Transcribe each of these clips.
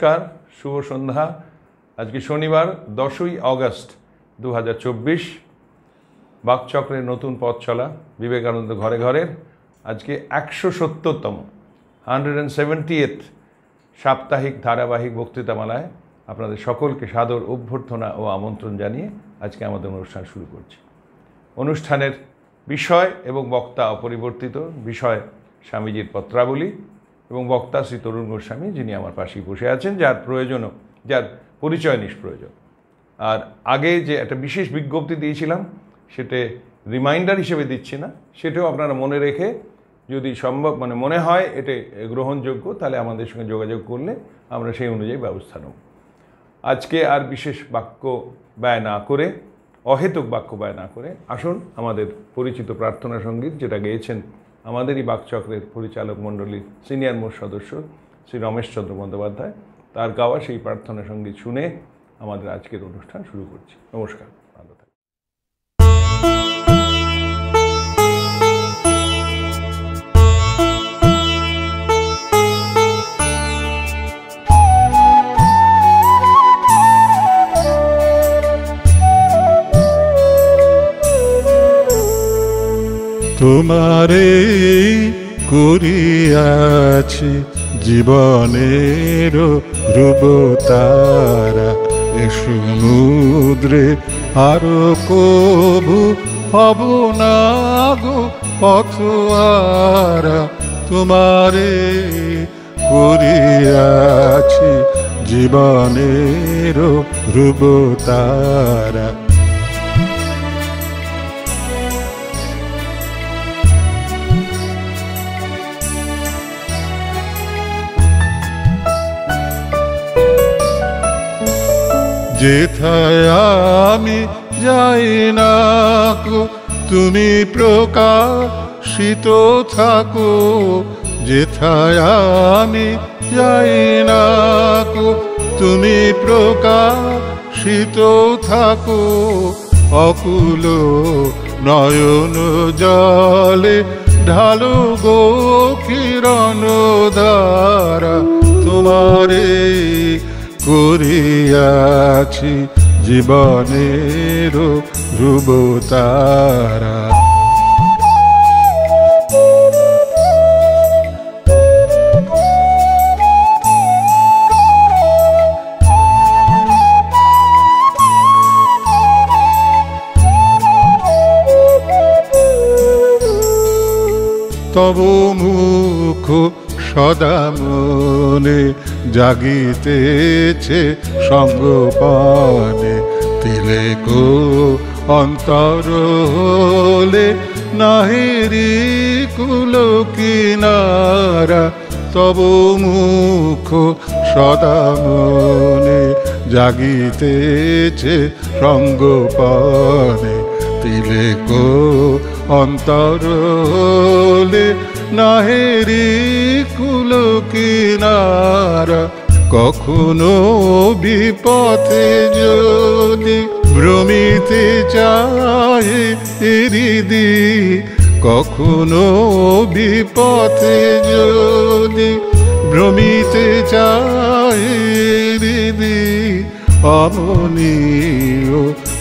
নমস্কার শুভ সন্ধ্যা আজকে শনিবার দশই আগস্ট দু হাজার চব্বিশ বাকচক্রের নতুন পথ চলা বিবেকানন্দ ঘরে ঘরের আজকে একশো সত্তরতম হান্ড্রেড অ্যান্ড সেভেন্টি এইথ সাপ্তাহিক ধারাবাহিক বক্তৃতামালায় আপনাদের সকলকে সাদর অভ্যর্থনা ও আমন্ত্রণ জানিয়ে আজকে আমাদের অনুষ্ঠান শুরু করছি অনুষ্ঠানের বিষয় এবং বক্তা অপরিবর্তিত বিষয় স্বামীজির পত্রাবলী এবং বক্তা শ্রী তরুণ গোস্বামী যিনি আমার পাশেই বসে আছেন যার প্রয়োজনও যার পরিচয় নিষ্প্রয়োজন আর আগে যে একটা বিশেষ বিজ্ঞপ্তি দিয়েছিলাম সেটা রিমাইন্ডার হিসেবে দিচ্ছি না সেটাও আপনারা মনে রেখে যদি সম্ভব মানে মনে হয় এটি গ্রহণযোগ্য তাহলে আমাদের সঙ্গে যোগাযোগ করলে আমরা সেই অনুযায়ী ব্যবস্থা নেব আজকে আর বিশেষ বাক্য ব্যয় না করে অহেতুক বাক্য ব্যয় না করে আসুন আমাদের পরিচিত প্রার্থনা সঙ্গীত যেটা গেয়েছেন আমাদেরই বাকচক্রের পরিচালক মণ্ডলীর সিনিয়র মোট সদস্য শ্রী রমেশচন্দ্র বন্দ্যোপাধ্যায় তার গাওয়া সেই প্রার্থনা সঙ্গীত শুনে আমাদের আজকের অনুষ্ঠান শুরু করছি নমস্কার তোমারে করিয়াছি জীবনের ধ্রুব তারা সমুদ্রে আরো কবু অবনাগো পথুয়ারা তোমারে করিয়াছি জীবনের ধ্রুব তারা যেথায় আমি যাই নাকো কো তুমি প্রকাশিত থাকো যেথায় আমি যাই না কো তুমি প্রকাশিত থাকো অকুল নয়ন জলে ঢালু গো কিরণ ধারা তোমারে করিয়াছি জীবনের ধ্রুব তারা তব মুখ সদা মনে জাগিতেছে সঙ্গপানে তিলে গো অন্তর হলে নাহিরি কুল কিনারা তব মুখ সদা মনে জাগিতেছে পানে তিলে গো অন্তর হলে নাহেরি কুলকিনারা কখনো বিপথে যদি ভ্রমিতে চায় হৃদি কখনো বিপথে যদি ভ্রমিতে চায় হৃদি অমনি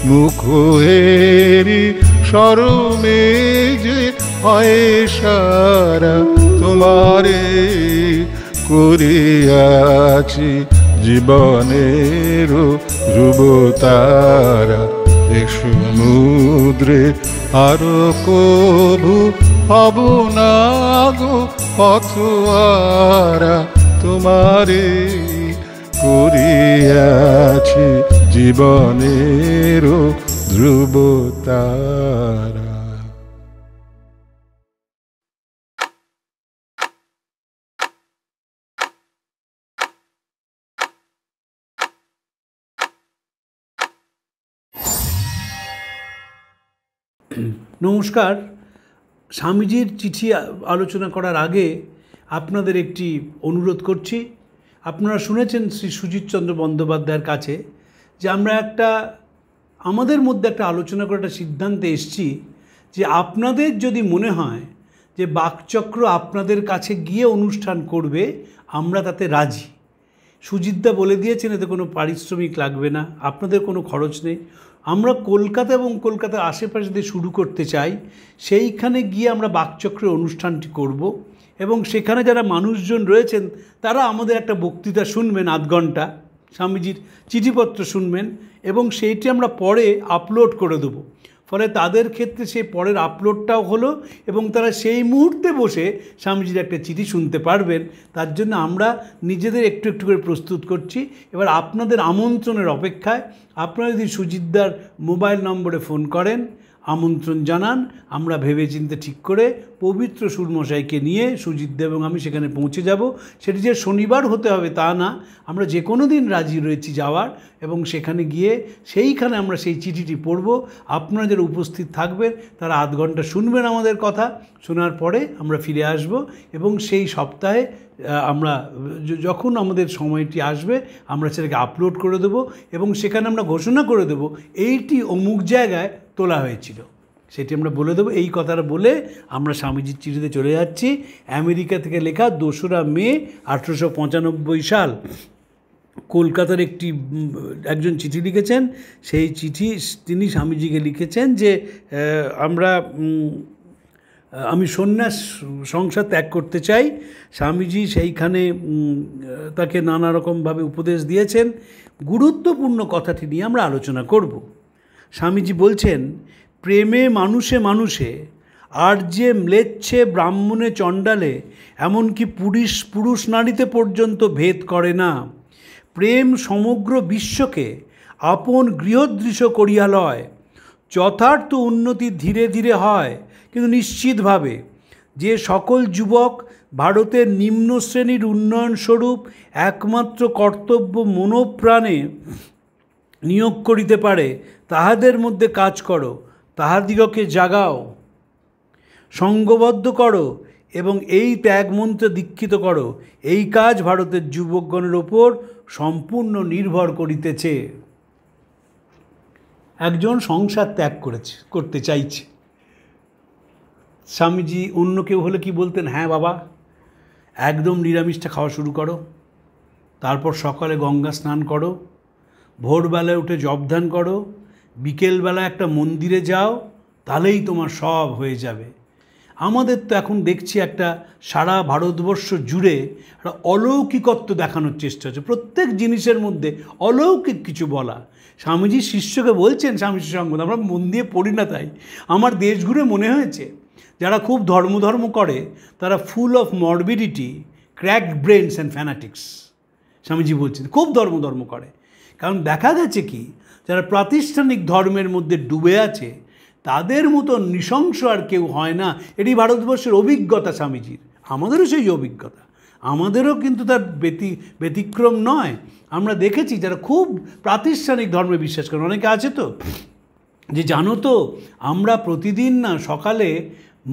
মুখ হেরি সরমে যে হয় তোমারে করিয়াছি জীবনের ধ্রুব সমুদ্রে আরো কভু পাবো নাগো গো পথুয়ারা তোমারে করিয়াছি জীবনের ধ্রুব নমস্কার স্বামীজির চিঠি আলোচনা করার আগে আপনাদের একটি অনুরোধ করছি আপনারা শুনেছেন শ্রী সুজিতচন্দ্র বন্দ্যোপাধ্যায়ের কাছে যে আমরা একটা আমাদের মধ্যে একটা আলোচনা করে একটা সিদ্ধান্তে এসছি যে আপনাদের যদি মনে হয় যে বাকচক্র আপনাদের কাছে গিয়ে অনুষ্ঠান করবে আমরা তাতে রাজি সুজিতদা বলে দিয়েছেন এতে কোনো পারিশ্রমিক লাগবে না আপনাদের কোনো খরচ নেই আমরা কলকাতা এবং কলকাতার আশেপাশে দিয়ে শুরু করতে চাই সেইখানে গিয়ে আমরা বাকচক্রের অনুষ্ঠানটি করব এবং সেখানে যারা মানুষজন রয়েছেন তারা আমাদের একটা বক্তৃতা শুনবেন আধ ঘন্টা স্বামীজির চিঠিপত্র শুনবেন এবং সেইটি আমরা পরে আপলোড করে দেবো ফলে তাদের ক্ষেত্রে সেই পরের আপলোডটাও হলো এবং তারা সেই মুহূর্তে বসে স্বামীজির একটা চিঠি শুনতে পারবেন তার জন্য আমরা নিজেদের একটু একটু করে প্রস্তুত করছি এবার আপনাদের আমন্ত্রণের অপেক্ষায় আপনারা যদি সুজিদ্দার মোবাইল নম্বরে ফোন করেন আমন্ত্রণ জানান আমরা ভেবেচিন্তে ঠিক করে পবিত্র সুরমশাইকে নিয়ে দেব এবং আমি সেখানে পৌঁছে যাব সেটি যে শনিবার হতে হবে তা না আমরা যে কোনো দিন রাজি রয়েছি যাওয়ার এবং সেখানে গিয়ে সেইখানে আমরা সেই চিঠিটি পড়ব আপনারা যারা উপস্থিত থাকবেন তারা আধ ঘন্টা শুনবেন আমাদের কথা শোনার পরে আমরা ফিরে আসব এবং সেই সপ্তাহে আমরা যখন আমাদের সময়টি আসবে আমরা সেটাকে আপলোড করে দেব এবং সেখানে আমরা ঘোষণা করে দেব এইটি অমুক জায়গায় তোলা হয়েছিল সেটি আমরা বলে দেবো এই কথাটা বলে আমরা স্বামীজির চিঠিতে চলে যাচ্ছি আমেরিকা থেকে লেখা দোসরা মে আঠেরোশো পঁচানব্বই সাল কলকাতার একটি একজন চিঠি লিখেছেন সেই চিঠি তিনি স্বামীজিকে লিখেছেন যে আমরা আমি সন্ন্যাস সংসার ত্যাগ করতে চাই স্বামীজি সেইখানে তাকে নানা রকমভাবে উপদেশ দিয়েছেন গুরুত্বপূর্ণ কথাটি নিয়ে আমরা আলোচনা করবো স্বামীজি বলছেন প্রেমে মানুষে মানুষে আর যে ম্লেচ্ছে ব্রাহ্মণে চণ্ডালে এমনকি পুরুষ পুরুষ নারীতে পর্যন্ত ভেদ করে না প্রেম সমগ্র বিশ্বকে আপন গৃহদৃশ্য করিয়া লয় যথার্থ উন্নতি ধীরে ধীরে হয় কিন্তু নিশ্চিতভাবে যে সকল যুবক ভারতের নিম্ন শ্রেণীর উন্নয়নস্বরূপ একমাত্র কর্তব্য মনোপ্রাণে নিয়োগ করিতে পারে তাহাদের মধ্যে কাজ করো তাহাদিগকে জাগাও সঙ্গবদ্ধ করো এবং এই ত্যাগমন্ত্রে দীক্ষিত করো এই কাজ ভারতের যুবকগণের ওপর সম্পূর্ণ নির্ভর করিতেছে একজন সংসার ত্যাগ করেছে করতে চাইছে স্বামীজি অন্য কেউ হলে কি বলতেন হ্যাঁ বাবা একদম নিরামিষটা খাওয়া শুরু করো তারপর সকালে গঙ্গা স্নান করো ভোরবেলায় উঠে জবধান করো বিকেলবেলা একটা মন্দিরে যাও তাহলেই তোমার সব হয়ে যাবে আমাদের তো এখন দেখছি একটা সারা ভারতবর্ষ জুড়ে একটা অলৌকিকত্ব দেখানোর চেষ্টা হচ্ছে প্রত্যেক জিনিসের মধ্যে অলৌকিক কিছু বলা স্বামীজি শিষ্যকে বলছেন স্বামী শিষ্যঙ্গদ আমরা মন দিয়ে পড়ি না তাই আমার দেশ ঘুরে মনে হয়েছে যারা খুব ধর্মধর্ম করে তারা full of morbidity crack brains and fanatics Swamiji বলছেন খুব ধর্মধর্ম করে কারণ দেখা গেছে কি যারা প্রাতিষ্ঠানিক ধর্মের মধ্যে ডুবে আছে তাদের মতো নৃশংস আর কেউ হয় না এটি ভারতবর্ষের অভিজ্ঞতা স্বামীজির আমাদেরও সেই অভিজ্ঞতা আমাদেরও কিন্তু তার ব্যতি ব্যতিক্রম নয় আমরা দেখেছি যারা খুব প্রাতিষ্ঠানিক ধর্মে বিশ্বাস করেন অনেকে আছে তো যে জানো তো আমরা প্রতিদিন না সকালে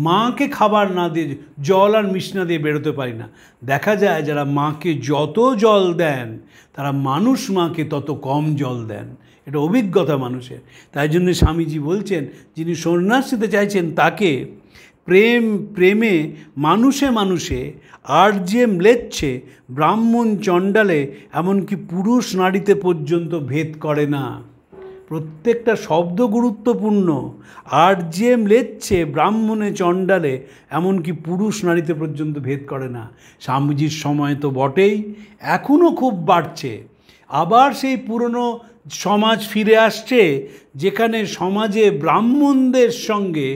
মাকে খাবার না দিয়ে জল আর মিশনা দিয়ে বেরোতে পারি না দেখা যায় যারা মাকে যত জল দেন তারা মানুষ মাকে তত কম জল দেন এটা অভিজ্ঞতা মানুষের তাই জন্য স্বামীজি বলছেন যিনি সন্ন্যাস চাইছেন তাকে প্রেম প্রেমে মানুষে মানুষে আর যে ম্লেচ্ছে ব্রাহ্মণ চণ্ডালে এমনকি পুরুষ নারীতে পর্যন্ত ভেদ করে না প্রত্যেকটা শব্দ গুরুত্বপূর্ণ আর যে ম্লেচ্ছে ব্রাহ্মণে চণ্ডালে এমনকি পুরুষ নারীতে পর্যন্ত ভেদ করে না স্বামীজির সময় তো বটেই এখনও খুব বাড়ছে আবার সেই পুরনো সমাজ ফিরে আসছে যেখানে সমাজে ব্রাহ্মণদের সঙ্গে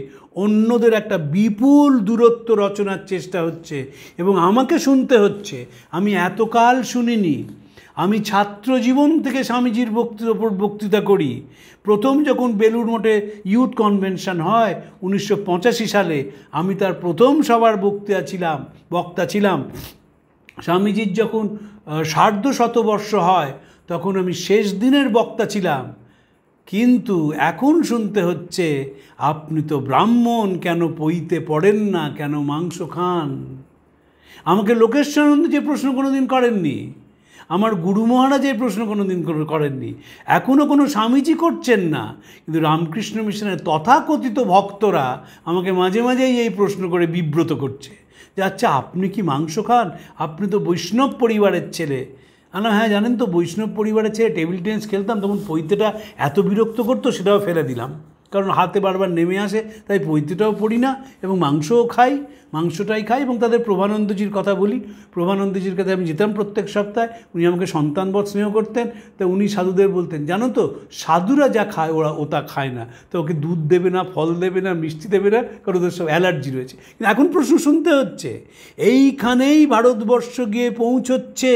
অন্যদের একটা বিপুল দূরত্ব রচনার চেষ্টা হচ্ছে এবং আমাকে শুনতে হচ্ছে আমি এতকাল শুনিনি আমি ছাত্র জীবন থেকে স্বামীজির বক্তৃতার ওপর বক্তৃতা করি প্রথম যখন বেলুর মোটে ইউথ কনভেনশন হয় উনিশশো সালে আমি তার প্রথম সবার বক্তৃতা ছিলাম বক্তা ছিলাম স্বামীজির যখন সার্ধ শতবর্ষ হয় তখন আমি শেষ দিনের বক্তা ছিলাম কিন্তু এখন শুনতে হচ্ছে আপনি তো ব্রাহ্মণ কেন পইতে পড়েন না কেন মাংস খান আমাকে লোকেশ্বরানন্দ যে প্রশ্ন কোনো দিন করেননি আমার গুরু মহারাজ এই প্রশ্ন কোনো দিন করেননি এখনও কোনো স্বামীজি করছেন না কিন্তু রামকৃষ্ণ মিশনের তথাকথিত ভক্তরা আমাকে মাঝে মাঝেই এই প্রশ্ন করে বিব্রত করছে যে আচ্ছা আপনি কি মাংস খান আপনি তো বৈষ্ণব পরিবারের ছেলে না হ্যাঁ জানেন তো বৈষ্ণব পরিবারের ছেলে টেবিল টেনিস খেলতাম তখন পৈতেটা এত বিরক্ত করতো সেটাও ফেলে দিলাম কারণ হাতে বারবার নেমে আসে তাই পৈতেটাও পড়ি না এবং মাংসও খাই মাংসটাই খাই এবং তাদের প্রভানন্দজির কথা বলি প্রভানন্দজির কাছে আমি যেতাম প্রত্যেক সপ্তাহে উনি আমাকে সন্তান বধ স্নেহ করতেন তা উনি সাধুদের বলতেন জানো তো সাধুরা যা খায় ওরা ও তা খায় না তো ওকে দুধ দেবে না ফল দেবে না মিষ্টি দেবে না কারণ ওদের সব অ্যালার্জি রয়েছে কিন্তু এখন প্রশ্ন শুনতে হচ্ছে এইখানেই ভারতবর্ষ গিয়ে পৌঁছচ্ছে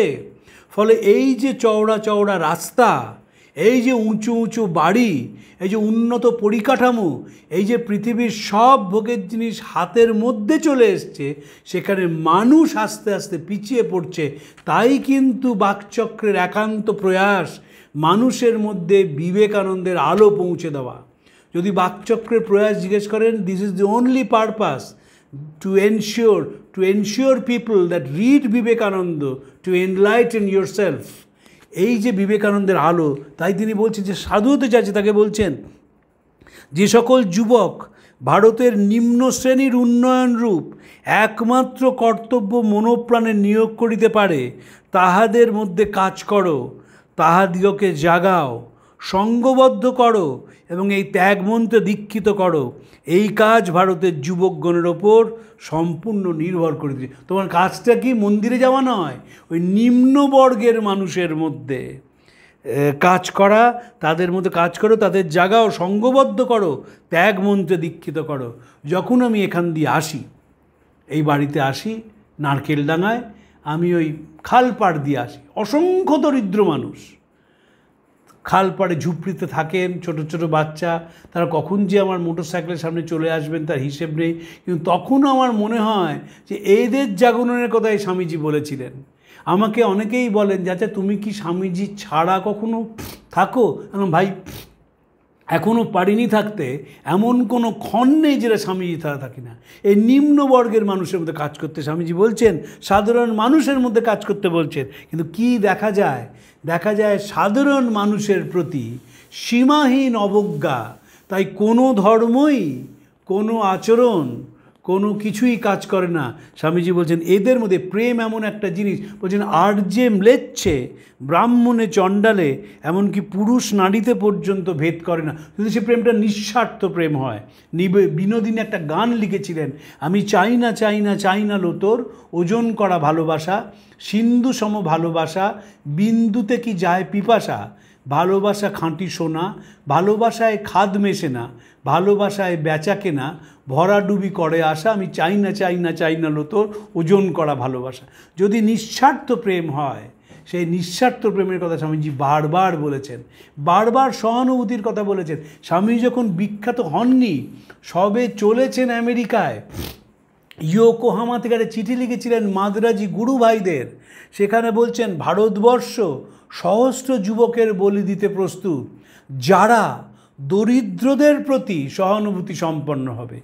ফলে এই যে চওড়া চওড়া রাস্তা এই যে উঁচু উঁচু বাড়ি এই যে উন্নত পরিকাঠামো এই যে পৃথিবীর সব ভোগের জিনিস হাতের মধ্যে চলে এসছে সেখানে মানুষ আস্তে আস্তে পিছিয়ে পড়ছে তাই কিন্তু বাকচক্রের একান্ত প্রয়াস মানুষের মধ্যে বিবেকানন্দের আলো পৌঁছে দেওয়া যদি বাকচক্রের প্রয়াস জিজ্ঞেস করেন this is the only purpose to ensure, to ensure people that read Vivekananda, to enlighten yourself. এই যে বিবেকানন্দের আলো তাই তিনি বলছেন যে সাধু হতে চাইছে তাকে বলছেন যে সকল যুবক ভারতের নিম্ন শ্রেণীর উন্নয়নরূপ একমাত্র কর্তব্য মনোপ্রাণে নিয়োগ করিতে পারে তাহাদের মধ্যে কাজ করো তাহাদিগকে জাগাও সঙ্গবদ্ধ করো এবং এই ত্যাগমন্ত্রে দীক্ষিত করো এই কাজ ভারতের যুবকগণের ওপর সম্পূর্ণ নির্ভর করে দিচ্ছে তোমার কাজটা কি মন্দিরে যাওয়া নয় ওই নিম্নবর্গের মানুষের মধ্যে কাজ করা তাদের মধ্যে কাজ করো তাদের জাগাও সঙ্গবদ্ধ করো ত্যাগ মন্ত্রে দীক্ষিত করো যখন আমি এখান দিয়ে আসি এই বাড়িতে আসি নারকেল ডাঙায় আমি ওই খাল পাড় দিয়ে আসি অসংখ্য দরিদ্র মানুষ খাল পাড়ে ঝুপড়িতে থাকেন ছোট ছোট বাচ্চা তারা কখন যে আমার মোটর সাইকেলের সামনে চলে আসবেন তার হিসেব নেই কিন্তু তখনও আমার মনে হয় যে এদের জাগরণের কথাই স্বামীজি বলেছিলেন আমাকে অনেকেই বলেন আচ্ছা তুমি কি স্বামীজি ছাড়া কখনো থাকো ভাই এখনও পারিনি থাকতে এমন কোনো ক্ষণ নেই যেটা স্বামীজি তারা থাকি না এই নিম্নবর্গের মানুষের মধ্যে কাজ করতে স্বামীজি বলছেন সাধারণ মানুষের মধ্যে কাজ করতে বলছেন কিন্তু কি দেখা যায় দেখা যায় সাধারণ মানুষের প্রতি সীমাহীন অবজ্ঞা তাই কোনো ধর্মই কোনো আচরণ কোনো কিছুই কাজ করে না স্বামীজি বলছেন এদের মধ্যে প্রেম এমন একটা জিনিস বলছেন আর যে ম্লেচ্ছে ব্রাহ্মণে চণ্ডালে এমনকি পুরুষ নারীতে পর্যন্ত ভেদ করে না যদি সে প্রেমটা নিঃস্বার্থ প্রেম হয় নিবে বিনোদিনী একটা গান লিখেছিলেন আমি চাই না চাই না চাই না লোতর ওজন করা ভালোবাসা সিন্ধু সম ভালোবাসা বিন্দুতে কি যায় পিপাসা ভালোবাসা খাঁটি সোনা ভালোবাসায় খাদ মেশে না ভালোবাসায় বেচা কেনা ভরাডুবি করে আসা আমি চাই না চাই না চাই না লোতোর ওজন করা ভালোবাসা যদি নিঃস্বার্থ প্রেম হয় সেই নিঃস্বার্থ প্রেমের কথা স্বামীজি বারবার বলেছেন বারবার সহানুভূতির কথা বলেছেন স্বামী যখন বিখ্যাত হননি সবে চলেছেন আমেরিকায় ইয়োকোহামা থেকে চিঠি লিখেছিলেন মাদ্রাজি গুরু ভাইদের সেখানে বলছেন ভারতবর্ষ সহস্র যুবকের বলি দিতে প্রস্তুত যারা দরিদ্রদের প্রতি সহানুভূতি সম্পন্ন হবে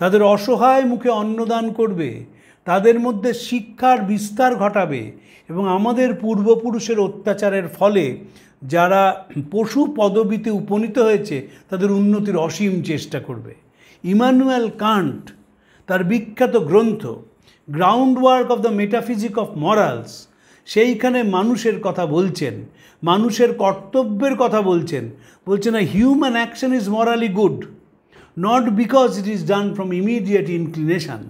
তাদের অসহায় মুখে অন্নদান করবে তাদের মধ্যে শিক্ষার বিস্তার ঘটাবে এবং আমাদের পূর্বপুরুষের অত্যাচারের ফলে যারা পশু পদবিতে উপনীত হয়েছে তাদের উন্নতির অসীম চেষ্টা করবে ইমানুয়েল কান্ট তার বিখ্যাত গ্রন্থ ground work of the metaphysic of morals সেইখানে মানুষের কথা বলছেন মানুষের কর্তব্যের কথা বলছেন বলছেন a human action is morally good not because it is done from immediate inclination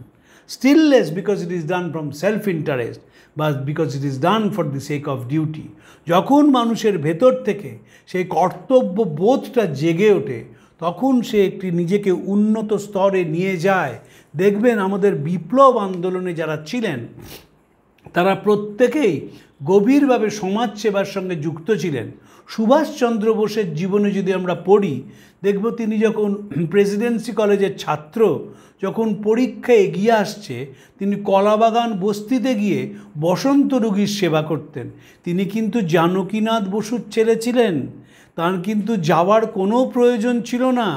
still less because it is done from self interest বা because it is done for the sake of duty যখন মানুষের ভেতর থেকে সেই কর্তব্য বোধটা জেগে ওঠে তখন সে একটি নিজেকে উন্নত স্তরে নিয়ে যায় দেখবেন আমাদের বিপ্লব আন্দোলনে যারা ছিলেন তারা প্রত্যেকেই গভীরভাবে সমাজ সেবার সঙ্গে যুক্ত ছিলেন সুভাষচন্দ্র বোসের জীবনে যদি আমরা পড়ি দেখব তিনি যখন প্রেসিডেন্সি কলেজের ছাত্র যখন পরীক্ষায় এগিয়ে আসছে তিনি কলাবাগান বস্তিতে গিয়ে বসন্ত রুগীর সেবা করতেন তিনি কিন্তু জানকীনাথ বসুর ছেলে ছিলেন তার কিন্তু যাওয়ার কোনো প্রয়োজন ছিল না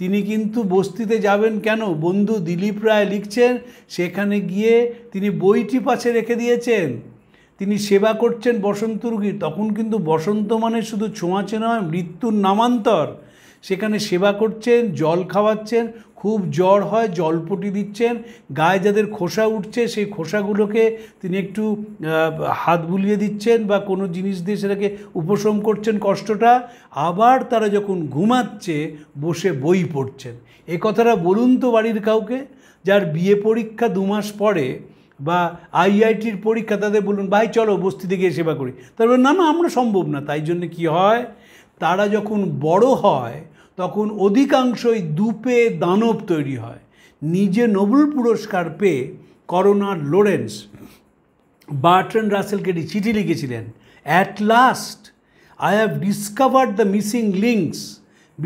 তিনি কিন্তু বস্তিতে যাবেন কেন বন্ধু দিলীপ রায় লিখছেন সেখানে গিয়ে তিনি বইটি পাশে রেখে দিয়েছেন তিনি সেবা করছেন বসন্ত রুগীর তখন কিন্তু বসন্ত মানে শুধু ছোঁয়াচে নয় মৃত্যুর নামান্তর সেখানে সেবা করছেন জল খাওয়াচ্ছেন খুব জ্বর হয় জলপটি দিচ্ছেন গায়ে যাদের খোসা উঠছে সেই খোসাগুলোকে তিনি একটু হাত বুলিয়ে দিচ্ছেন বা কোনো জিনিস দিয়ে সেটাকে উপশম করছেন কষ্টটা আবার তারা যখন ঘুমাচ্ছে বসে বই পড়ছেন এ কথাটা বলুন তো বাড়ির কাউকে যার বিয়ে পরীক্ষা দু মাস পরে বা আইআইটির পরীক্ষা তাদের বলুন ভাই চলো বস্তি থেকে সেবা করি তারপরে মানে, না না আমরা সম্ভব না তাই জন্য কি হয় তারা যখন বড় হয় তখন অধিকাংশই দুপে দানব তৈরি হয় নিজে নোবেল পুরস্কার পেয়ে করোনার লোরেন্স বার্টন রাসেলকে চিঠি লিখেছিলেন at last I have discovered the missing links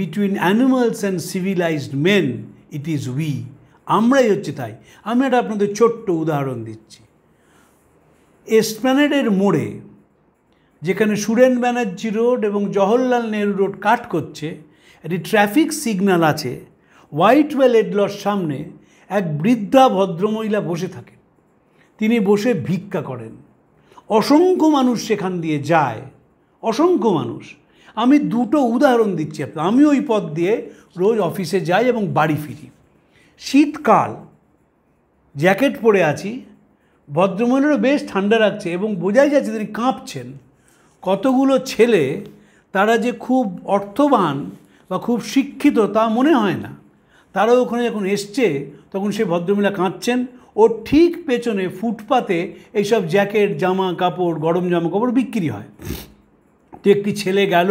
between animals and civilised men it is we আমরাই হচ্ছে তাই আমি এটা আপনাদের ছোট্ট উদাহরণ দিচ্ছি এসপ্ল্যানেডের মোড়ে যেখানে সুরেন ব্যানার্জি রোড এবং জওহরলাল নেহরু রোড কাট করছে একটি ট্রাফিক সিগন্যাল আছে হোয়াইট ওয়েল এডলর সামনে এক বৃদ্ধা ভদ্রমহিলা বসে থাকেন তিনি বসে ভিক্ষা করেন অসংখ্য মানুষ সেখান দিয়ে যায় অসংখ্য মানুষ আমি দুটো উদাহরণ দিচ্ছি আপনার আমি ওই পথ দিয়ে রোজ অফিসে যাই এবং বাড়ি ফিরি শীতকাল জ্যাকেট পরে আছি ভদ্রমহিলারও বেশ ঠান্ডা লাগছে এবং বোঝাই যাচ্ছে তিনি কাঁপছেন কতগুলো ছেলে তারা যে খুব অর্থবান বা খুব শিক্ষিত তা মনে হয় না তারা ওখানে যখন এসছে তখন সে ভদ্রমিলা কাঁদছেন ওর ঠিক পেছনে ফুটপাতে এইসব জ্যাকেট জামা কাপড় গরম জামা কাপড় বিক্রি হয় তো একটি ছেলে গেল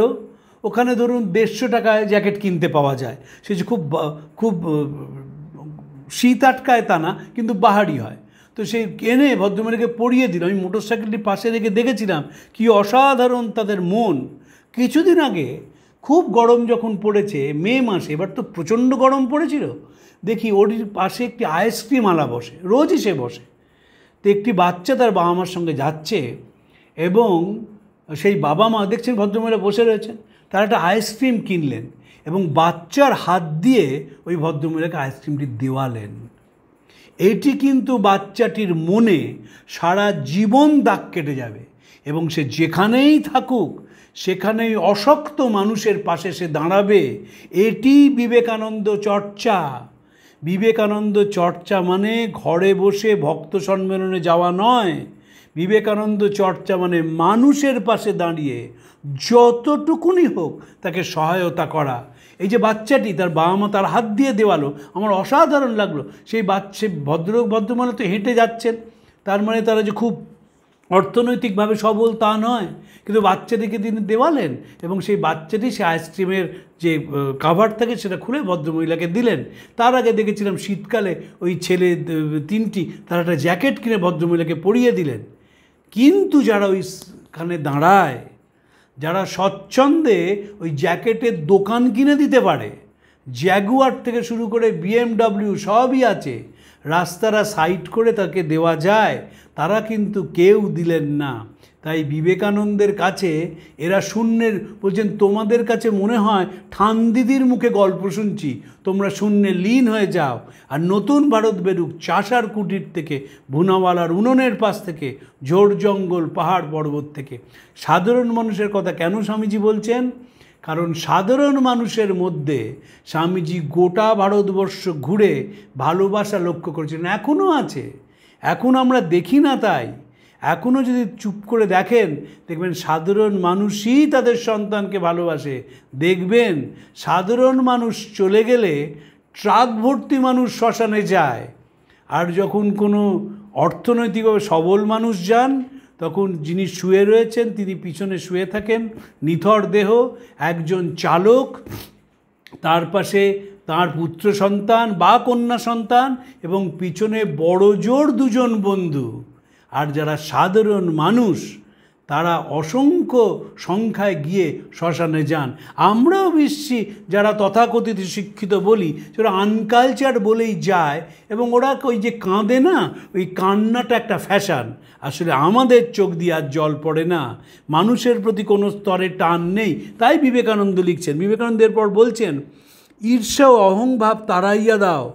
ওখানে ধরুন দেড়শো টাকায় জ্যাকেট কিনতে পাওয়া যায় সে যে খুব খুব শীত আটকায় তা না কিন্তু বাহারি হয় তো সে এনে ভদ্রমিলাকে পরিয়ে দিল আমি মোটর সাইকেলটি পাশে রেখে দেখেছিলাম কি অসাধারণ তাদের মন কিছুদিন আগে খুব গরম যখন পড়েছে মে মাসে এবার তো প্রচণ্ড গরম পড়েছিল দেখি ওর পাশে একটি আইসক্রিম আলা বসে রোজই সে বসে তো একটি বাচ্চা তার বাবা মার সঙ্গে যাচ্ছে এবং সেই বাবা মা দেখছেন ভদ্রমহিলা বসে রয়েছেন তারা একটা আইসক্রিম কিনলেন এবং বাচ্চার হাত দিয়ে ওই ভদ্রমহিলাকে আইসক্রিমটি দেওয়ালেন এটি কিন্তু বাচ্চাটির মনে সারা জীবন দাগ কেটে যাবে এবং সে যেখানেই থাকুক সেখানে অশক্ত মানুষের পাশে সে দাঁড়াবে এটি বিবেকানন্দ চর্চা বিবেকানন্দ চর্চা মানে ঘরে বসে ভক্ত সম্মেলনে যাওয়া নয় বিবেকানন্দ চর্চা মানে মানুষের পাশে দাঁড়িয়ে যতটুকুনি হোক তাকে সহায়তা করা এই যে বাচ্চাটি তার বাবা মা তার হাত দিয়ে দেওয়ালো আমার অসাধারণ লাগলো সেই বাচ্চা ভদ্র মানে তো হেঁটে যাচ্ছেন তার মানে তারা যে খুব অর্থনৈতিকভাবে সবল তা নয় কিন্তু বাচ্চাটিকে তিনি দেওয়ালেন এবং সেই বাচ্চাটি সে আইসক্রিমের যে কাভার থাকে সেটা খুলে ভদ্রমহিলাকে দিলেন তার আগে দেখেছিলাম শীতকালে ওই ছেলে তিনটি তারা একটা জ্যাকেট কিনে ভদ্রমহিলাকে পরিয়ে দিলেন কিন্তু যারা ওইখানে দাঁড়ায় যারা স্বচ্ছন্দে ওই জ্যাকেটের দোকান কিনে দিতে পারে জ্যাগুয়ার থেকে শুরু করে বিএমডাব্লিউ সবই আছে রাস্তারা সাইড করে তাকে দেওয়া যায় তারা কিন্তু কেউ দিলেন না তাই বিবেকানন্দের কাছে এরা শূন্যের বলছেন তোমাদের কাছে মনে হয় ঠান দিদির মুখে গল্প শুনছি তোমরা শূন্যে লীন হয়ে যাও আর নতুন ভারত বেরুক চাষার কুটির থেকে ভুনাওয়ালার উননের পাশ থেকে ঝোড় জঙ্গল পাহাড় পর্বত থেকে সাধারণ মানুষের কথা কেন স্বামীজি বলছেন কারণ সাধারণ মানুষের মধ্যে স্বামীজি গোটা ভারতবর্ষ ঘুরে ভালোবাসা লক্ষ্য করেছেন এখনও আছে এখন আমরা দেখি না তাই এখনও যদি চুপ করে দেখেন দেখবেন সাধারণ মানুষই তাদের সন্তানকে ভালোবাসে দেখবেন সাধারণ মানুষ চলে গেলে ট্রাক ভর্তি মানুষ শ্মশানে যায় আর যখন কোনো অর্থনৈতিকভাবে সবল মানুষ যান তখন যিনি শুয়ে রয়েছেন তিনি পিছনে শুয়ে থাকেন নিথর দেহ একজন চালক তার পাশে তার পুত্র সন্তান বা কন্যা সন্তান এবং পিছনে বড় জোর দুজন বন্ধু আর যারা সাধারণ মানুষ তারা অসংখ্য সংখ্যায় গিয়ে শ্মশানে যান আমরাও বিশ্বি যারা তথাকথিত শিক্ষিত বলি সেটা আনকালচার বলেই যায় এবং ওরা ওই যে কাঁদে না ওই কান্নাটা একটা ফ্যাশান আসলে আমাদের চোখ দিয়ে আর জল পড়ে না মানুষের প্রতি কোনো স্তরে টান নেই তাই বিবেকানন্দ লিখছেন বিবেকানন্দের পর বলছেন ঈর্ষা ও অহংভাব তাড়াইয়া দাও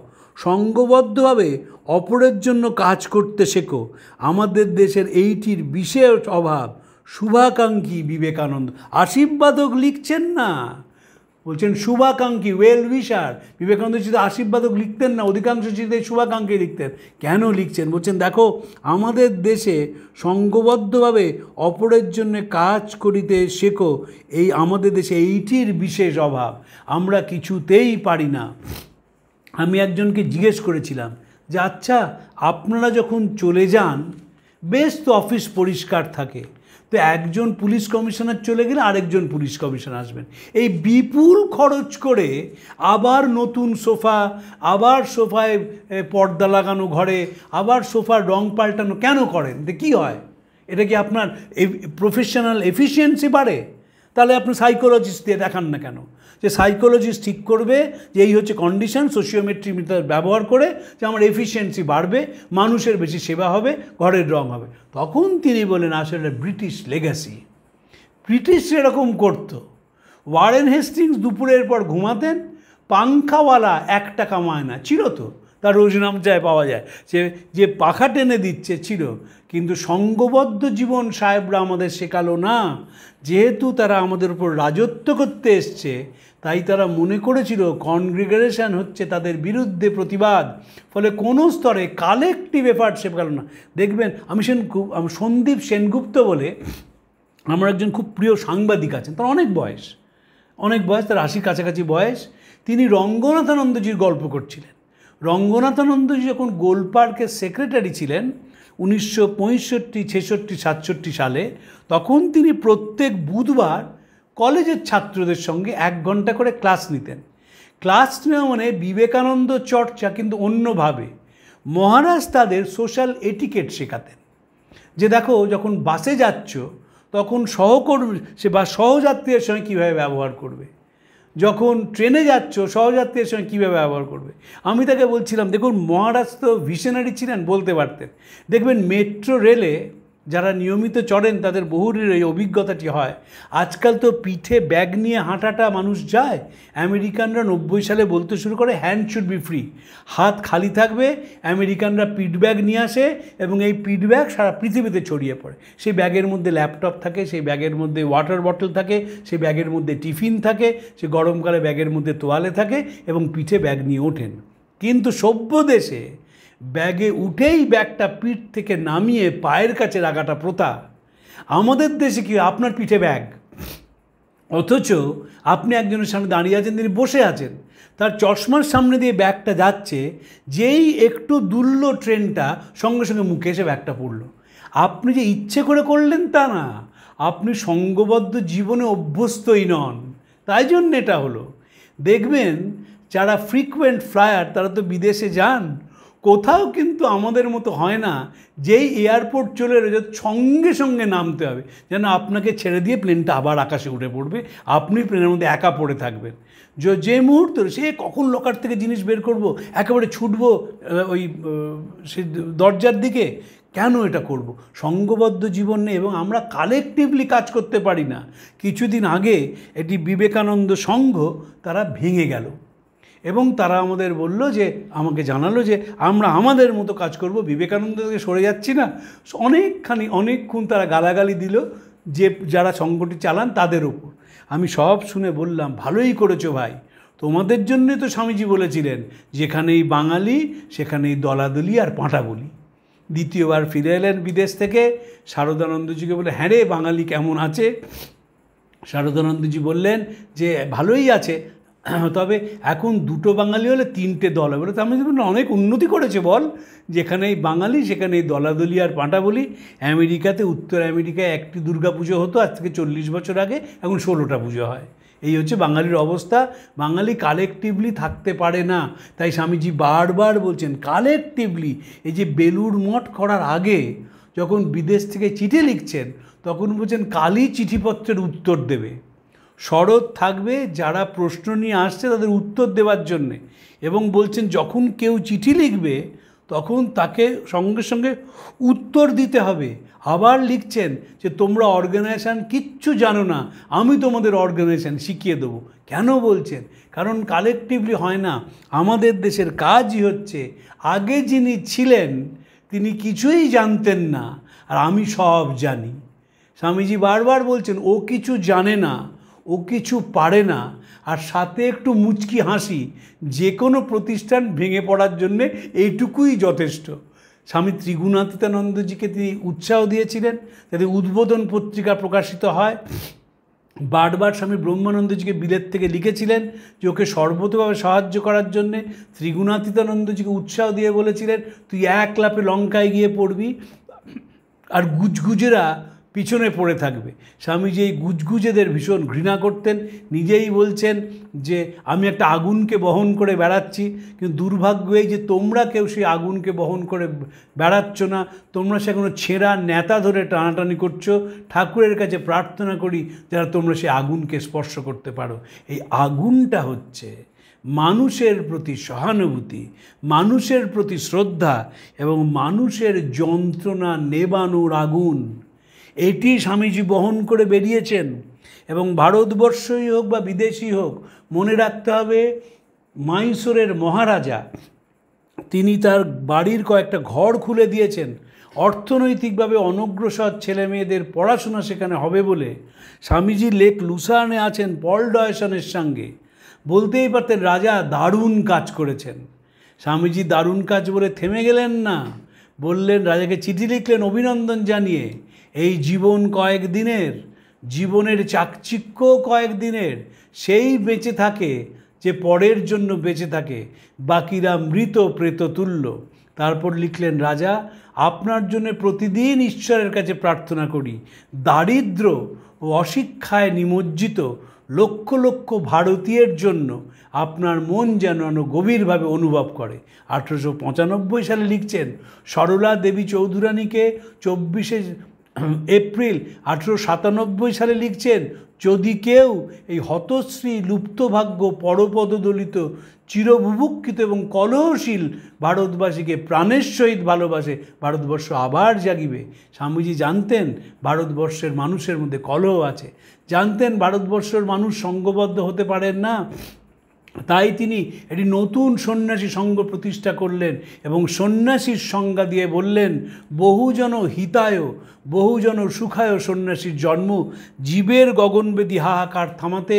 সঙ্গবদ্ধভাবে অপরের জন্য কাজ করতে শেখো আমাদের দেশের এইটির বিশেষ অভাব শুভাকাঙ্ক্ষী বিবেকানন্দ আশীর্বাদক লিখছেন না বলছেন শুভাকাঙ্ক্ষী ওয়েল উইশার বিবেকানন্দ চিঠিতে আশীর্বাদক লিখতেন না অধিকাংশ চিঠিতে শুভাকাঙ্ক্ষী লিখতেন কেন লিখছেন বলছেন দেখো আমাদের দেশে সঙ্গবদ্ধভাবে অপরের জন্য কাজ করিতে শেখো এই আমাদের দেশে এইটির বিশেষ অভাব আমরা কিছুতেই পারি না আমি একজনকে জিজ্ঞেস করেছিলাম যে আচ্ছা আপনারা যখন চলে যান বেশ তো অফিস পরিষ্কার থাকে তো একজন পুলিশ কমিশনার চলে গেলে আরেকজন পুলিশ কমিশনার আসবেন এই বিপুল খরচ করে আবার নতুন সোফা আবার সোফায় পর্দা লাগানো ঘরে আবার সোফার রং পাল্টানো কেন করেন কী হয় এটা কি আপনার প্রফেশনাল এফিসিয়েন্সি বাড়ে তাহলে আপনি সাইকোলজিস্ট দিয়ে দেখান না কেন যে সাইকোলজিস্ট ঠিক করবে যে এই হচ্ছে কন্ডিশন সোশিওমেট্রি ব্যবহার করে যে আমার এফিসিয়েন্সি বাড়বে মানুষের বেশি সেবা হবে ঘরের রং হবে তখন তিনি বলেন আসলে ব্রিটিশ লেগাসি ব্রিটিশ এরকম করত ওয়ারেন হেস্টিংস দুপুরের পর ঘুমাতেন পাংখাওয়ালা এক টাকা মায় না চিরত তার রোজনামচায় পাওয়া যায় সে যে পাখা টেনে দিচ্ছে ছিল কিন্তু সঙ্গবদ্ধ জীবন সাহেবরা আমাদের শেখালো না যেহেতু তারা আমাদের উপর রাজত্ব করতে এসছে তাই তারা মনে করেছিল কনগ্রিগারেশন হচ্ছে তাদের বিরুদ্ধে প্রতিবাদ ফলে কোনো স্তরে কালেকটিভ এফার্ট শেখালো গেল না দেখবেন আমি সেন সন্দীপ সেনগুপ্ত বলে আমার একজন খুব প্রিয় সাংবাদিক আছেন তার অনেক বয়স অনেক বয়স তার আশির কাছাকাছি বয়স তিনি রঙ্গনাথানন্দজির গল্প করছিলেন রঙ্গনাথানন্দ যখন গোলপার্কের সেক্রেটারি ছিলেন উনিশশো পঁয়ষট্টি ছেষট্টি সাতষট্টি সালে তখন তিনি প্রত্যেক বুধবার কলেজের ছাত্রদের সঙ্গে এক ঘন্টা করে ক্লাস নিতেন ক্লাস নেওয়া মানে বিবেকানন্দ চর্চা কিন্তু অন্যভাবে মহারাজ তাদের সোশ্যাল এটিকেট শেখাতেন যে দেখো যখন বাসে যাচ্ছ তখন সহকর্মী সে বা সহযাত্রীদের সঙ্গে কীভাবে ব্যবহার করবে যখন ট্রেনে যাচ্ছ সহযাত্রীর সঙ্গে কীভাবে ব্যবহার করবে আমি তাকে বলছিলাম দেখুন মহারাজ তো ভিশনারি ছিলেন বলতে পারতেন দেখবেন মেট্রো রেলে যারা নিয়মিত চড়েন তাদের বহুরের এই অভিজ্ঞতাটি হয় আজকাল তো পিঠে ব্যাগ নিয়ে হাঁটাটা মানুষ যায় আমেরিকানরা নব্বই সালে বলতে শুরু করে হ্যান্ড শুড বি ফ্রি হাত খালি থাকবে আমেরিকানরা পিঠ ব্যাগ নিয়ে আসে এবং এই পিঠ ব্যাগ সারা পৃথিবীতে ছড়িয়ে পড়ে সেই ব্যাগের মধ্যে ল্যাপটপ থাকে সেই ব্যাগের মধ্যে ওয়াটার বটল থাকে সেই ব্যাগের মধ্যে টিফিন থাকে সে গরমকালে ব্যাগের মধ্যে তোয়ালে থাকে এবং পিঠে ব্যাগ নিয়ে ওঠেন কিন্তু সভ্য দেশে ব্যাগে উঠেই ব্যাগটা পিঠ থেকে নামিয়ে পায়ের কাছে রাখাটা প্রথা আমাদের দেশে কি আপনার পিঠে ব্যাগ অথচ আপনি একজনের সামনে দাঁড়িয়ে আছেন তিনি বসে আছেন তার চশমার সামনে দিয়ে ব্যাগটা যাচ্ছে যেই একটু দুর্ল ট্রেনটা সঙ্গে সঙ্গে মুখে এসে ব্যাগটা পড়ল আপনি যে ইচ্ছে করে করলেন তা না আপনি সঙ্গবদ্ধ জীবনে অভ্যস্তই নন তাই জন্য এটা হলো দেখবেন যারা ফ্রিকুয়েন্ট ফ্লায়ার তারা তো বিদেশে যান কোথাও কিন্তু আমাদের মতো হয় না যেই এয়ারপোর্ট চলে রয়েছে সঙ্গে সঙ্গে নামতে হবে যেন আপনাকে ছেড়ে দিয়ে প্লেনটা আবার আকাশে উঠে পড়বে আপনি প্লেনের মধ্যে একা পড়ে থাকবেন যে যে মুহূর্ত সে কখন লকার থেকে জিনিস বের করব একেবারে ছুটব ওই সে দরজার দিকে কেন এটা করব সঙ্গবদ্ধ জীবন নেই এবং আমরা কালেকটিভলি কাজ করতে পারি না কিছুদিন আগে এটি বিবেকানন্দ সংঘ তারা ভেঙে গেল এবং তারা আমাদের বলল যে আমাকে জানালো যে আমরা আমাদের মতো কাজ করব বিবেকানন্দ থেকে সরে যাচ্ছি না অনেকখানি অনেকক্ষণ তারা গালাগালি দিল যে যারা সংগঠন চালান তাদের উপর আমি সব শুনে বললাম ভালোই করেছো ভাই তোমাদের জন্যে তো স্বামীজি বলেছিলেন যেখানেই বাঙালি সেখানেই দলাদলি আর পাঁটাগুলি দ্বিতীয়বার ফিরে এলেন বিদেশ থেকে শারদানন্দজিকে বলে হ্যাঁ রে বাঙালি কেমন আছে শারদানন্দজি বললেন যে ভালোই আছে তবে এখন দুটো বাঙালি হলে তিনটে দল হবে তার মানে অনেক উন্নতি করেছে বল যেখানেই বাঙালি সেখানেই দলাদলি আর পাঁটা বলি আমেরিকাতে উত্তর আমেরিকায় একটি দুর্গা পুজো হতো আজ থেকে চল্লিশ বছর আগে এখন ষোলোটা পুজো হয় এই হচ্ছে বাঙালির অবস্থা বাঙালি কালেকটিভলি থাকতে পারে না তাই স্বামীজি বারবার বলছেন কালেকটিভলি এই যে বেলুর মঠ করার আগে যখন বিদেশ থেকে চিঠি লিখছেন তখন বলছেন কালই চিঠিপত্রের উত্তর দেবে সরদ থাকবে যারা প্রশ্ন নিয়ে আসছে তাদের উত্তর দেওয়ার জন্যে এবং বলছেন যখন কেউ চিঠি লিখবে তখন তাকে সঙ্গে সঙ্গে উত্তর দিতে হবে আবার লিখছেন যে তোমরা অর্গানাইজেশান কিচ্ছু জানো না আমি তোমাদের অর্গানাইজেশান শিখিয়ে দেবো কেন বলছেন কারণ কালেকটিভলি হয় না আমাদের দেশের কাজই হচ্ছে আগে যিনি ছিলেন তিনি কিছুই জানতেন না আর আমি সব জানি স্বামীজি বারবার বলছেন ও কিছু জানে না ও কিছু পারে না আর সাথে একটু মুচকি হাসি যে কোনো প্রতিষ্ঠান ভেঙে পড়ার জন্যে এইটুকুই যথেষ্ট স্বামী ত্রিগুণাতীতানন্দজিকে তিনি উৎসাহ দিয়েছিলেন যাতে উদ্বোধন পত্রিকা প্রকাশিত হয় বারবার স্বামী ব্রহ্মানন্দজিকে বিলেত থেকে লিখেছিলেন যে ওকে সর্বতভাবে সাহায্য করার জন্যে ত্রিগুণাতীতানন্দজিকে উৎসাহ দিয়ে বলেছিলেন তুই এক লাপে লঙ্কায় গিয়ে পড়বি আর গুজগুজেরা পিছনে পড়ে থাকবে স্বামীজি এই গুজগুজেদের ভীষণ ঘৃণা করতেন নিজেই বলছেন যে আমি একটা আগুনকে বহন করে বেড়াচ্ছি কিন্তু দুর্ভাগ্য এই যে তোমরা কেউ সেই আগুনকে বহন করে বেড়াচ্ছ না তোমরা সেখানে ছেঁড়া নেতা ধরে টানাটানি করছো ঠাকুরের কাছে প্রার্থনা করি যারা তোমরা সেই আগুনকে স্পর্শ করতে পারো এই আগুনটা হচ্ছে মানুষের প্রতি সহানুভূতি মানুষের প্রতি শ্রদ্ধা এবং মানুষের যন্ত্রণা নেবানোর আগুন এটি স্বামীজি বহন করে বেরিয়েছেন এবং ভারতবর্ষই হোক বা বিদেশি হোক মনে রাখতে হবে মাইসোরের মহারাজা তিনি তার বাড়ির কয়েকটা ঘর খুলে দিয়েছেন অর্থনৈতিকভাবে অনগ্রসর ছেলে মেয়েদের পড়াশোনা সেখানে হবে বলে স্বামীজি লেক লুসানে আছেন পল ডয়সনের সঙ্গে বলতেই পারতেন রাজা দারুণ কাজ করেছেন স্বামীজি দারুণ কাজ বলে থেমে গেলেন না বললেন রাজাকে চিঠি লিখলেন অভিনন্দন জানিয়ে এই জীবন কয়েকদিনের জীবনের চাকচিক্য কয়েকদিনের সেই বেঁচে থাকে যে পরের জন্য বেঁচে থাকে বাকিরা মৃত প্রেত তুল্য তারপর লিখলেন রাজা আপনার জন্য প্রতিদিন ঈশ্বরের কাছে প্রার্থনা করি দারিদ্র ও অশিক্ষায় নিমজ্জিত লক্ষ লক্ষ ভারতীয়ের জন্য আপনার মন যেন গভীরভাবে অনুভব করে আঠেরোশো সালে লিখছেন সরলা দেবী চৌধুরানীকে চব্বিশে এপ্রিল আঠেরো সাতানব্বই সালে লিখছেন যদি কেউ এই হতশ্রী লুপ্তভাগ্য পরপদদলিত চিরভুভুক্ষিত এবং কলহশীল ভারতবাসীকে প্রাণের সহিত ভালোবাসে ভারতবর্ষ আবার জাগিবে স্বামীজি জানতেন ভারতবর্ষের মানুষের মধ্যে কলহ আছে জানতেন ভারতবর্ষের মানুষ সঙ্গবদ্ধ হতে পারেন না তাই তিনি একটি নতুন সন্ন্যাসী সংঘ প্রতিষ্ঠা করলেন এবং সন্ন্যাসীর সংজ্ঞা দিয়ে বললেন বহুজন হিতায় বহুজন সুখায় সন্ন্যাসীর জন্ম জীবের গগনবেদী হাহাকার থামাতে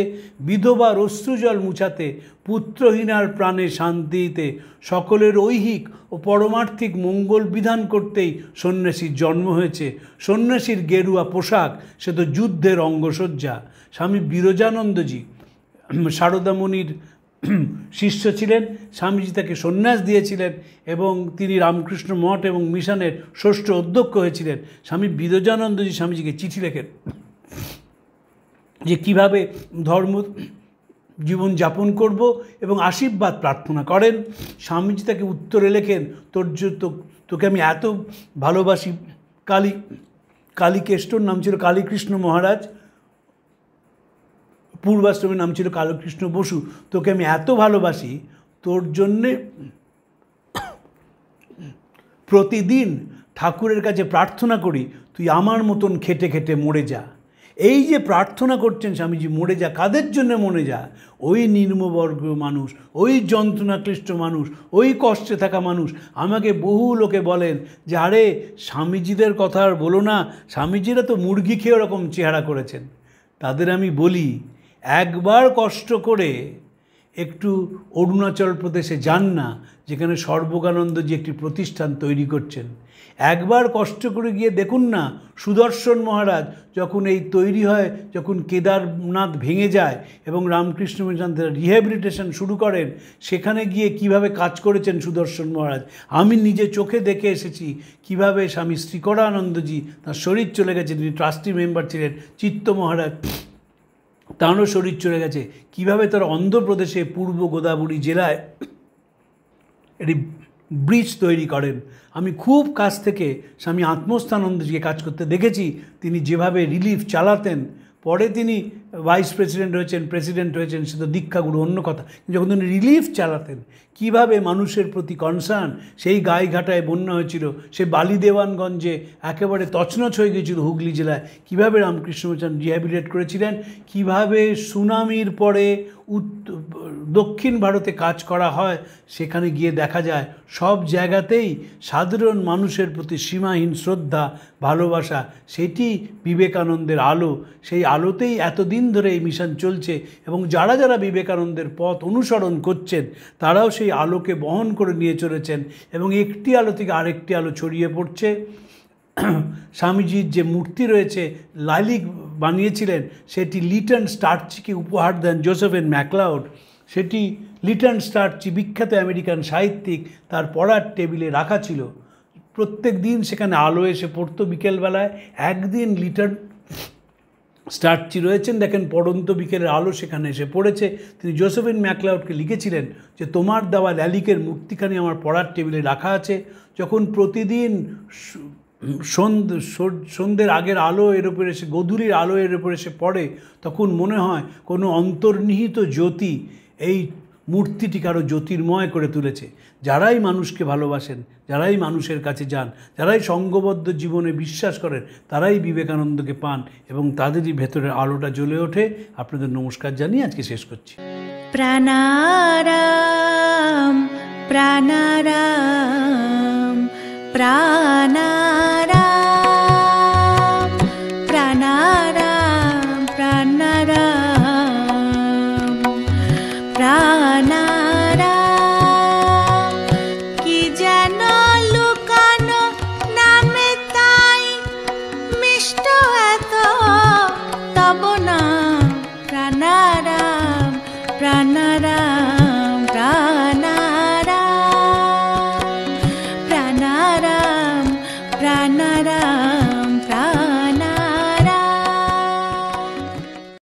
বিধবা রশ্রুজল মুছাতে পুত্রহীনার প্রাণে শান্তি দিতে সকলের ঐহিক ও পরমার্থিক মঙ্গল বিধান করতেই সন্ন্যাসীর জন্ম হয়েছে সন্ন্যাসীর গেরুয়া পোশাক সে তো যুদ্ধের অঙ্গসজ্জা স্বামী বিরজানন্দজি শারদামণির শিষ্য ছিলেন স্বামীজি তাকে সন্ন্যাস দিয়েছিলেন এবং তিনি রামকৃষ্ণ মঠ এবং মিশনের ষষ্ঠ অধ্যক্ষ হয়েছিলেন স্বামী বিরজানন্দজি স্বামীজিকে চিঠি লেখেন যে কিভাবে ধর্ম জীবন যাপন করব এবং আশীর্বাদ প্রার্থনা করেন স্বামীজি তাকে উত্তরে লেখেন তোর তোকে আমি এত ভালোবাসি কালী কালীকেষ্টর নাম ছিল কালীকৃষ্ণ মহারাজ পূর্বাশ্রমের নাম ছিল কালকৃষ্ণ বসু তোকে আমি এত ভালোবাসি তোর জন্যে প্রতিদিন ঠাকুরের কাছে প্রার্থনা করি তুই আমার মতন খেটে খেটে মরে যা এই যে প্রার্থনা করছেন স্বামীজি মরে যা কাদের জন্য মরে যা ওই নির্মবর্গ মানুষ ওই যন্ত্রণাক্লিষ্ট মানুষ ওই কষ্টে থাকা মানুষ আমাকে বহু লোকে বলেন যে আরে স্বামীজিদের কথা আর বলো না স্বামীজিরা তো মুরগি খেয়ে ওরকম চেহারা করেছেন তাদের আমি বলি একবার কষ্ট করে একটু অরুণাচল প্রদেশে যান না যেখানে সর্বকানন্দজি একটি প্রতিষ্ঠান তৈরি করছেন একবার কষ্ট করে গিয়ে দেখুন না সুদর্শন মহারাজ যখন এই তৈরি হয় যখন কেদারনাথ ভেঙে যায় এবং রামকৃষ্ণ মিশনদের রিহ্যাবিলিটেশন শুরু করেন সেখানে গিয়ে কিভাবে কাজ করেছেন সুদর্শন মহারাজ আমি নিজে চোখে দেখে এসেছি কিভাবে স্বামী শ্রীকরানন্দজি তার শরীর চলে গেছে তিনি ট্রাস্টি মেম্বার ছিলেন চিত্ত মহারাজ তারও শরীর চলে গেছে কিভাবে তার অন্ধ্রপ্রদেশে পূর্ব গোদাবরী জেলায় এটি ব্রিজ তৈরি করেন আমি খুব কাছ থেকে স্বামী আত্মস্থানন্দজিকে কাজ করতে দেখেছি তিনি যেভাবে রিলিফ চালাতেন পরে তিনি ভাইস প্রেসিডেন্ট হয়েছেন প্রেসিডেন্ট হয়েছেন সে তো দীক্ষাগুরু অন্য কথা যখন তিনি রিলিফ চালাতেন কিভাবে মানুষের প্রতি কনসার্ন সেই গাইঘাটায় বন্যা হয়েছিল সে বালি দেওয়ানগঞ্জে একেবারে তছনছ হয়ে গিয়েছিল হুগলি জেলায় কিভাবে রামকৃষ্ণ মিশন রিহ্যাবিলিটেট করেছিলেন কিভাবে সুনামির পরে দক্ষিণ ভারতে কাজ করা হয় সেখানে গিয়ে দেখা যায় সব জায়গাতেই সাধারণ মানুষের প্রতি সীমাহীন শ্রদ্ধা ভালোবাসা সেটি বিবেকানন্দের আলো সেই আলোতেই এতদিন দিন ধরে এই মিশন চলছে এবং যারা যারা বিবেকানন্দের পথ অনুসরণ করছেন তারাও সেই আলোকে বহন করে নিয়ে চলেছেন এবং একটি আলো থেকে আরেকটি আলো ছড়িয়ে পড়ছে স্বামীজির যে মূর্তি রয়েছে লালিক বানিয়েছিলেন সেটি লিটন স্টার্চিকে উপহার দেন জোসেফেন ম্যাকলাউড সেটি লিটন স্টার্চি বিখ্যাত আমেরিকান সাহিত্যিক তার পড়ার টেবিলে রাখা ছিল প্রত্যেক দিন সেখানে আলো এসে পড়তো বিকেলবেলায় একদিন লিটন স্টার্চি রয়েছেন দেখেন পড়ন্ত বিকেলের আলো সেখানে এসে পড়েছে তিনি জোসেফিন ম্যাকলাউডকে লিখেছিলেন যে তোমার দেওয়া ল্যালিকের মুক্তিখানি আমার পড়ার টেবিলে রাখা আছে যখন প্রতিদিন সন্ধ্যের আগের আলো এর উপরে এসে গধূলির আলো এর উপরে এসে পড়ে তখন মনে হয় কোনো অন্তর্নিহিত জ্যোতি এই মূর্তিটিকে আরও জ্যোতির্ময় করে তুলেছে যারাই মানুষকে ভালোবাসেন যারাই মানুষের কাছে যান যারাই সঙ্গবদ্ধ জীবনে বিশ্বাস করেন তারাই বিবেকানন্দকে পান এবং তাদেরই ভেতরের আলোটা জ্বলে ওঠে আপনাদের নমস্কার জানিয়ে আজকে শেষ করছি প্রাণারাম প্রাণারাম প্রাণা